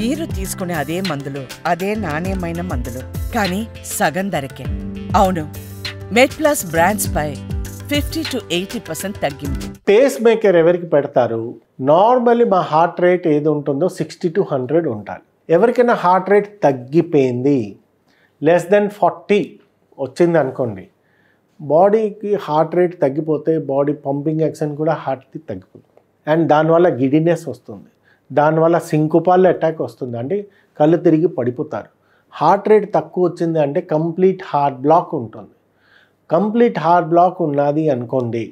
మీరు తీసుకునే అదే మందులు అదే నాణ్యమైన మందులు కానీ సగం ధరకే అవును మెడ్ ప్లస్ బ్రాండ్స్ పై ఫిఫ్టీ టు ఎయిటీ పర్సెంట్ తగ్గింది పేస్ మేకర్ ఎవరికి పెడతారు నార్మల్లీ మా హార్ట్ రేట్ ఏది ఉంటుందో సిక్స్టీ టు హండ్రెడ్ ఉండాలి ఎవరికైనా హార్ట్ రేట్ తగ్గిపోయింది లెస్ దెన్ ఫార్టీ వచ్చింది అనుకోండి బాడీకి హార్ట్ రేట్ తగ్గిపోతే బాడీ పంపింగ్ యాక్షన్ కూడా హార్ట్కి తగ్గిపోతుంది అండ్ దానివల్ల గిడినెస్ వస్తుంది దానివల్ల సింకుపాల్లో అటాక్ వస్తుందండి కళ్ళు తిరిగి పడిపోతారు హార్ట్ రేట్ తక్కువ వచ్చింది అంటే కంప్లీట్ హార్ట్ బ్లాక్ ఉంటుంది కంప్లీట్ హార్ట్ బ్లాక్ ఉన్నది అనుకోండి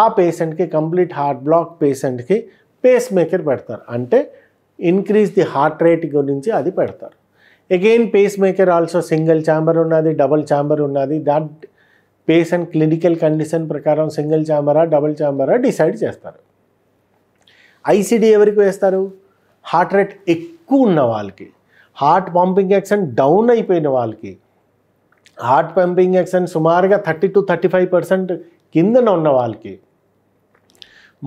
ఆ పేషెంట్కి కంప్లీట్ హార్ట్ బ్లాక్ పేషెంట్కి పేస్ మేకర్ పెడతారు అంటే ఇంక్రీజ్ ది హార్ట్ రేట్ గురించి అది పెడతారు again pacemaker also single chamber ఉన్నది డబుల్ ఛాంబర్ ఉన్నది దాట్ పేషెంట్ క్లినికల్ కండిషన్ ప్రకారం సింగిల్ ఛాంబరా డబుల్ ఛాంబరా డిసైడ్ చేస్తారు ఐసీడీ ఎవరికి వేస్తారు హార్ట్ రేట్ ఎక్కువ ఉన్న వాళ్ళకి హార్ట్ పంపింగ్ యాక్షన్ డౌన్ అయిపోయిన వాళ్ళకి హార్ట్ పంపింగ్ యాక్షన్ సుమారుగా thirty to thirty five percent కిందన ఉన్న వాళ్ళకి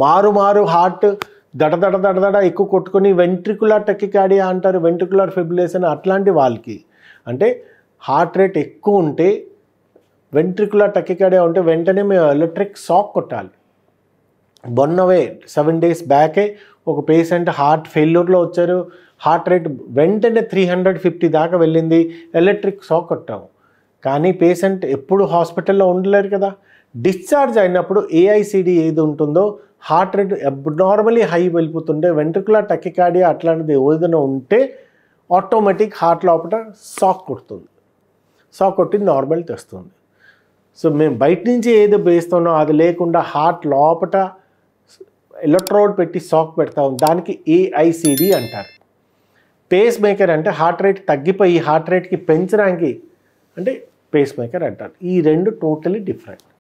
మారు మారు హార్ట్ దడదడ దడదడ ఎక్కువ కొట్టుకొని వెంట్రికులర్ టెక్కికాడియా అంటారు వెంట్రికులర్ ఫిబ్రిలేషన్ అట్లాంటి వాళ్ళకి అంటే హార్ట్ రేట్ ఎక్కువ ఉంటే వెంట్రికులర్ టెక్కికాడియా ఉంటే వెంటనే మేము ఎలక్ట్రిక్ షాక్ కొట్టాలి మొన్నవే సెవెన్ డేస్ బ్యాకే ఒక పేషెంట్ హార్ట్ ఫెయిల్యూర్లో వచ్చారు హార్ట్ రేట్ వెంటనే త్రీ హండ్రెడ్ ఫిఫ్టీ దాకా వెళ్ళింది ఎలక్ట్రిక్ షాక్ కొట్టాము కానీ పేషెంట్ ఎప్పుడు హాస్పిటల్లో ఉండలేరు కదా డిశ్చార్జ్ అయినప్పుడు ఏఐసిడి ఏది ఉంటుందో హార్ట్ రేట్ నార్మలీ హై వెళ్ళిపోతుంటే వెంట్రుకులర్ టకికాడియా అట్లాంటిది ఏదైనా ఉంటే ఆటోమేటిక్ హార్ట్ లోపల షాక్ కొడుతుంది షాక్ కొట్టి నార్మల్ తెస్తుంది సో మేము బయట నుంచి ఏది వేస్తున్నాం అది లేకుండా హార్ట్ లోపల ఎలక్ట్రోడ్ పెట్టి షాక్ పెడతాం దానికి ఏఐసిడి అంటారు పేస్ మేకర్ అంటే హార్ట్ రేట్ తగ్గిపోయి హార్ట్ రేట్కి పెంచడానికి అంటే పేస్ మేకర్ అంటారు ఈ రెండు టోటలీ డిఫరెంట్